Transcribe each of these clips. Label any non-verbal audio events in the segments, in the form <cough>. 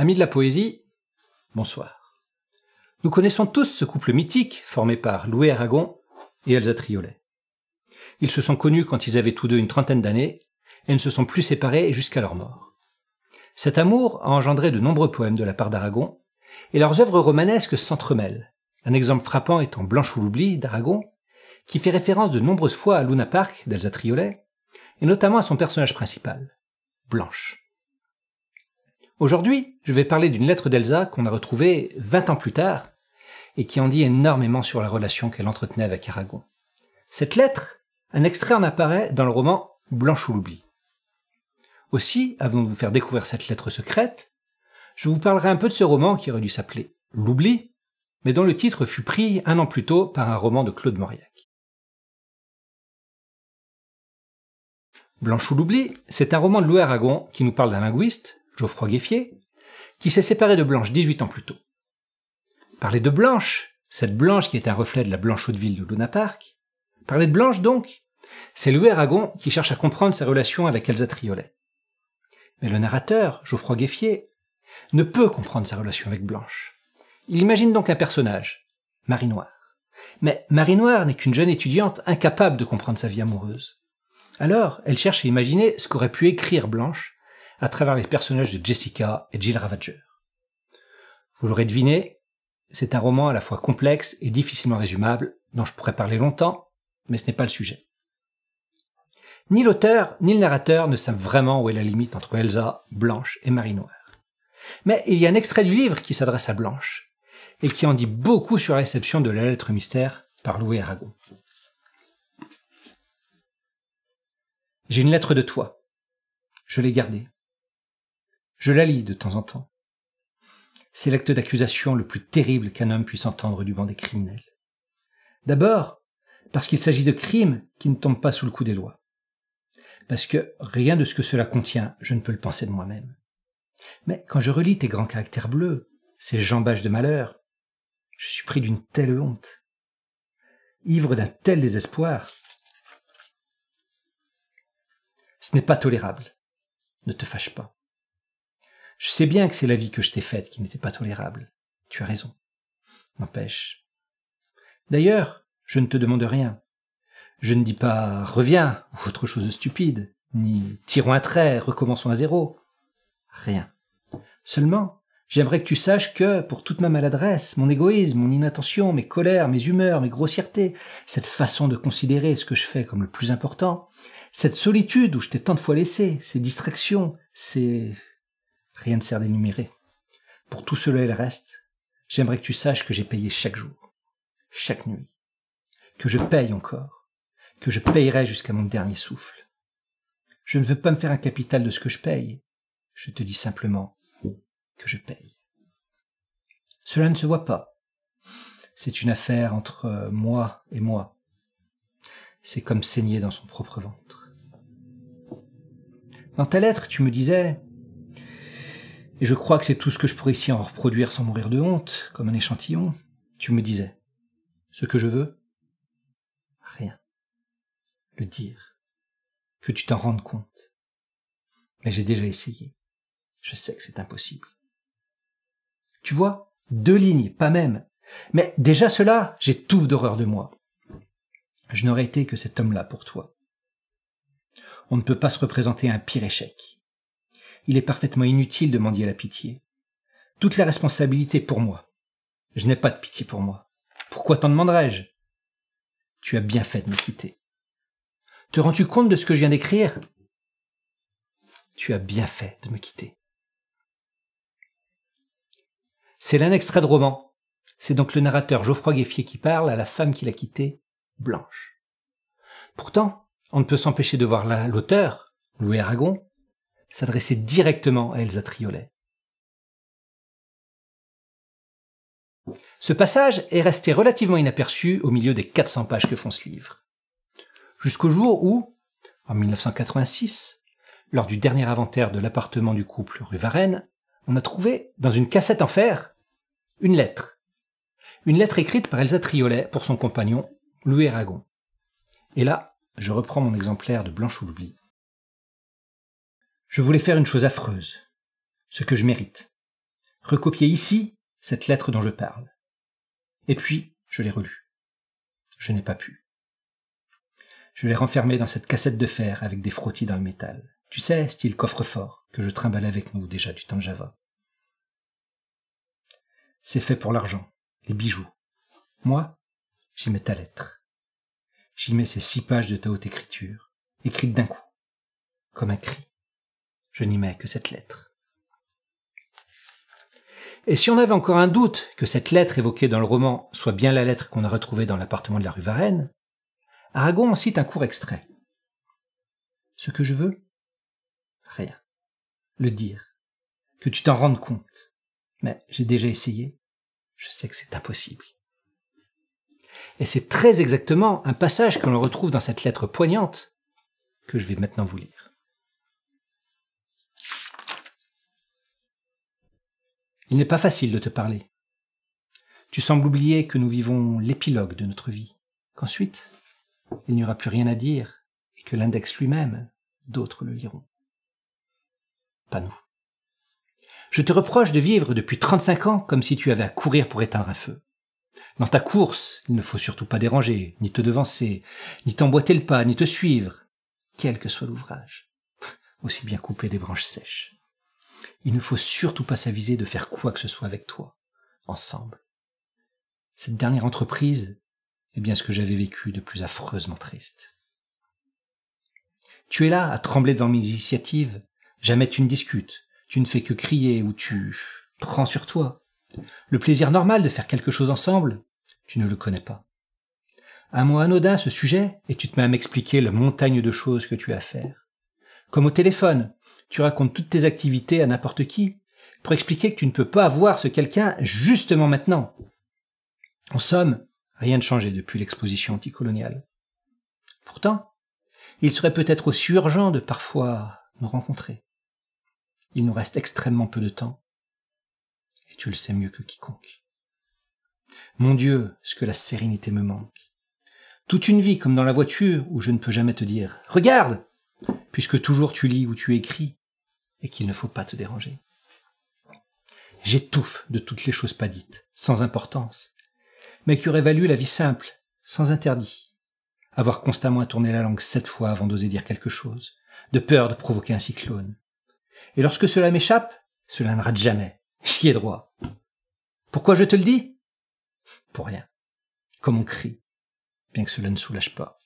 Amis de la poésie, bonsoir. Nous connaissons tous ce couple mythique formé par Louis Aragon et Elsa Triolet. Ils se sont connus quand ils avaient tous deux une trentaine d'années et ne se sont plus séparés jusqu'à leur mort. Cet amour a engendré de nombreux poèmes de la part d'Aragon et leurs œuvres romanesques s'entremêlent. Un exemple frappant étant Blanche ou l'oubli d'Aragon, qui fait référence de nombreuses fois à Luna Park d'Elsa Triolet et notamment à son personnage principal, Blanche. Aujourd'hui, je vais parler d'une lettre d'Elsa qu'on a retrouvée 20 ans plus tard et qui en dit énormément sur la relation qu'elle entretenait avec Aragon. Cette lettre, un extrait en apparaît dans le roman Blanche ou l'oubli. Aussi, avant de vous faire découvrir cette lettre secrète, je vous parlerai un peu de ce roman qui aurait dû s'appeler L'oubli, mais dont le titre fut pris un an plus tôt par un roman de Claude Mauriac. Blanche ou l'oubli, c'est un roman de Louis Aragon qui nous parle d'un linguiste, Geoffroy Gueffier, qui s'est séparé de Blanche 18 ans plus tôt. Parler de Blanche, cette Blanche qui est un reflet de la Blanche-Hauteville de Luna Park, parler de Blanche donc, c'est Louis Aragon qui cherche à comprendre sa relation avec Elsa Triolet. Mais le narrateur, Geoffroy Gueffier, ne peut comprendre sa relation avec Blanche. Il imagine donc un personnage, Marie Noire. Mais Marie Noire n'est qu'une jeune étudiante incapable de comprendre sa vie amoureuse. Alors, elle cherche à imaginer ce qu'aurait pu écrire Blanche à travers les personnages de Jessica et Jill Ravager. Vous l'aurez deviné, c'est un roman à la fois complexe et difficilement résumable, dont je pourrais parler longtemps, mais ce n'est pas le sujet. Ni l'auteur ni le narrateur ne savent vraiment où est la limite entre Elsa, Blanche et Marie Noire. Mais il y a un extrait du livre qui s'adresse à Blanche, et qui en dit beaucoup sur la réception de la lettre mystère par Louis Aragon. J'ai une lettre de toi. Je l'ai gardée. Je la lis de temps en temps. C'est l'acte d'accusation le plus terrible qu'un homme puisse entendre du banc des criminels. D'abord, parce qu'il s'agit de crimes qui ne tombent pas sous le coup des lois. Parce que rien de ce que cela contient, je ne peux le penser de moi-même. Mais quand je relis tes grands caractères bleus, ces jambages de malheur, je suis pris d'une telle honte, ivre d'un tel désespoir. Ce n'est pas tolérable. Ne te fâche pas. Je sais bien que c'est la vie que je t'ai faite qui n'était pas tolérable. Tu as raison. N'empêche. D'ailleurs, je ne te demande rien. Je ne dis pas reviens ou autre chose stupide, ni tirons un trait, recommençons à zéro. Rien. Seulement, j'aimerais que tu saches que, pour toute ma maladresse, mon égoïsme, mon inattention, mes colères, mes humeurs, mes grossièretés, cette façon de considérer ce que je fais comme le plus important, cette solitude où je t'ai tant de fois laissé, ces distractions, ces rien ne sert d'énumérer. Pour tout cela et le reste, j'aimerais que tu saches que j'ai payé chaque jour, chaque nuit, que je paye encore, que je payerai jusqu'à mon dernier souffle. Je ne veux pas me faire un capital de ce que je paye, je te dis simplement que je paye. Cela ne se voit pas. C'est une affaire entre euh, moi et moi. C'est comme saigner dans son propre ventre. Dans ta lettre, tu me disais et je crois que c'est tout ce que je pourrais ici en reproduire sans mourir de honte, comme un échantillon. Tu me disais. Ce que je veux Rien. Le dire. Que tu t'en rendes compte. Mais j'ai déjà essayé. Je sais que c'est impossible. Tu vois, deux lignes, pas même. Mais déjà cela, j'ai tout d'horreur de moi. Je n'aurais été que cet homme-là pour toi. On ne peut pas se représenter un pire échec il est parfaitement inutile de mendier la pitié. Toute la responsabilité pour moi. Je n'ai pas de pitié pour moi. Pourquoi t'en demanderais-je Tu as bien fait de me quitter. Te rends-tu compte de ce que je viens d'écrire Tu as bien fait de me quitter. C'est l'un extrait de roman. C'est donc le narrateur Geoffroy Gueffier qui parle à la femme qu'il a quittée, Blanche. Pourtant, on ne peut s'empêcher de voir l'auteur, Louis Aragon, s'adressait directement à Elsa Triolet. Ce passage est resté relativement inaperçu au milieu des 400 pages que font ce livre. Jusqu'au jour où, en 1986, lors du dernier inventaire de l'appartement du couple rue Varenne, on a trouvé, dans une cassette en fer, une lettre. Une lettre écrite par Elsa Triolet pour son compagnon, Louis Aragon. Et là, je reprends mon exemplaire de Blanche oublie. Je voulais faire une chose affreuse, ce que je mérite. Recopier ici cette lettre dont je parle. Et puis, je l'ai relue. Je n'ai pas pu. Je l'ai renfermée dans cette cassette de fer avec des frottis dans le métal. Tu sais, style coffre-fort, que je trimballais avec nous déjà du temps de Java. C'est fait pour l'argent, les bijoux. Moi, j'y mets ta lettre. J'y mets ces six pages de ta haute écriture, écrites d'un coup, comme un cri je n'y mets que cette lettre. Et si on avait encore un doute que cette lettre évoquée dans le roman soit bien la lettre qu'on a retrouvée dans l'appartement de la rue Varenne, Aragon en cite un court extrait. Ce que je veux Rien. Le dire. Que tu t'en rendes compte. Mais j'ai déjà essayé. Je sais que c'est impossible. Et c'est très exactement un passage que l'on retrouve dans cette lettre poignante que je vais maintenant vous lire. Il n'est pas facile de te parler. Tu sembles oublier que nous vivons l'épilogue de notre vie, qu'ensuite, il n'y aura plus rien à dire, et que l'index lui-même, d'autres le liront. Pas nous. Je te reproche de vivre depuis 35 ans comme si tu avais à courir pour éteindre un feu. Dans ta course, il ne faut surtout pas déranger, ni te devancer, ni t'emboîter le pas, ni te suivre, quel que soit l'ouvrage, aussi bien couper des branches sèches. Il ne faut surtout pas s'aviser de faire quoi que ce soit avec toi, ensemble. Cette dernière entreprise est bien ce que j'avais vécu de plus affreusement triste. Tu es là à trembler devant mes initiatives, jamais tu ne discutes, tu ne fais que crier ou tu prends sur toi. Le plaisir normal de faire quelque chose ensemble, tu ne le connais pas. Un mot anodin, ce sujet, et tu te mets à m'expliquer la montagne de choses que tu as à faire. Comme au téléphone, tu racontes toutes tes activités à n'importe qui pour expliquer que tu ne peux pas avoir ce quelqu'un justement maintenant. En somme, rien ne changeait depuis l'exposition anticoloniale. Pourtant, il serait peut-être aussi urgent de parfois nous rencontrer. Il nous reste extrêmement peu de temps, et tu le sais mieux que quiconque. Mon Dieu, ce que la sérénité me manque. Toute une vie comme dans la voiture où je ne peux jamais te dire ⁇ Regarde !⁇ puisque toujours tu lis ou tu écris, et qu'il ne faut pas te déranger. J'étouffe de toutes les choses pas dites, sans importance, mais qui auraient valu la vie simple, sans interdit. Avoir constamment à tourner la langue sept fois avant d'oser dire quelque chose, de peur de provoquer un cyclone. Et lorsque cela m'échappe, cela ne rate jamais. J'y ai droit. Pourquoi je te le dis Pour rien. Comme on crie, bien que cela ne soulage pas.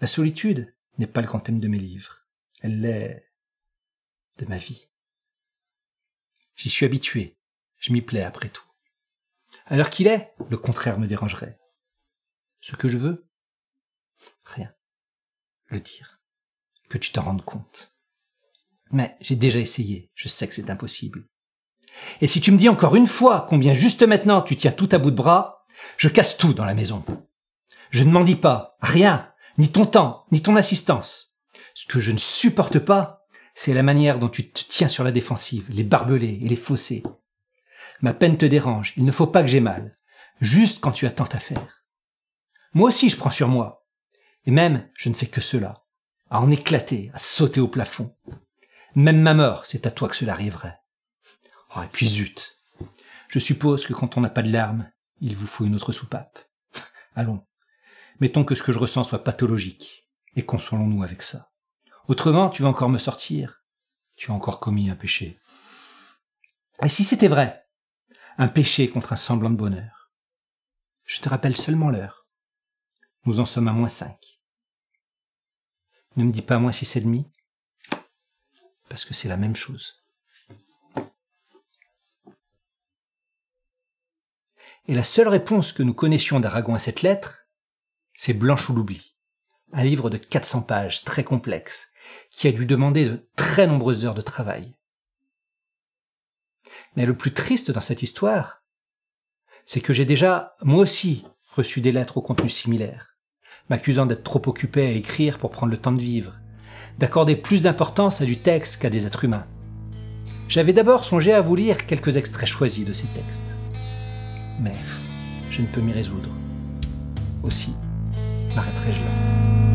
La solitude n'est pas le grand thème de mes livres. Elle l'est de ma vie. J'y suis habitué, je m'y plais après tout. À l'heure qu'il est, le contraire me dérangerait. Ce que je veux Rien. Le dire. Que tu t'en rendes compte. Mais j'ai déjà essayé, je sais que c'est impossible. Et si tu me dis encore une fois combien juste maintenant tu tiens tout à bout de bras, je casse tout dans la maison. Je ne m'en dis pas, rien, ni ton temps, ni ton assistance. Ce que je ne supporte pas, c'est la manière dont tu te tiens sur la défensive, les barbelés et les fossés. Ma peine te dérange, il ne faut pas que j'aie mal, juste quand tu as tant à faire. Moi aussi je prends sur moi, et même je ne fais que cela, à en éclater, à sauter au plafond. Même ma mort, c'est à toi que cela arriverait. Ah, et puis zut. Je suppose que quand on n'a pas de larmes, il vous faut une autre soupape. <laughs> Allons, mettons que ce que je ressens soit pathologique, et consolons-nous avec ça. Autrement, tu vas encore me sortir. Tu as encore commis un péché. Et si c'était vrai, un péché contre un semblant de bonheur Je te rappelle seulement l'heure. Nous en sommes à moins cinq. Ne me dis pas moins six et demi, parce que c'est la même chose. Et la seule réponse que nous connaissions d'Aragon à cette lettre, c'est Blanche ou l'oubli un livre de 400 pages très complexe, qui a dû demander de très nombreuses heures de travail. Mais le plus triste dans cette histoire, c'est que j'ai déjà, moi aussi, reçu des lettres au contenu similaire, m'accusant d'être trop occupé à écrire pour prendre le temps de vivre, d'accorder plus d'importance à du texte qu'à des êtres humains. J'avais d'abord songé à vous lire quelques extraits choisis de ces textes. Mais je ne peux m'y résoudre. Aussi. M'arrêterai-je là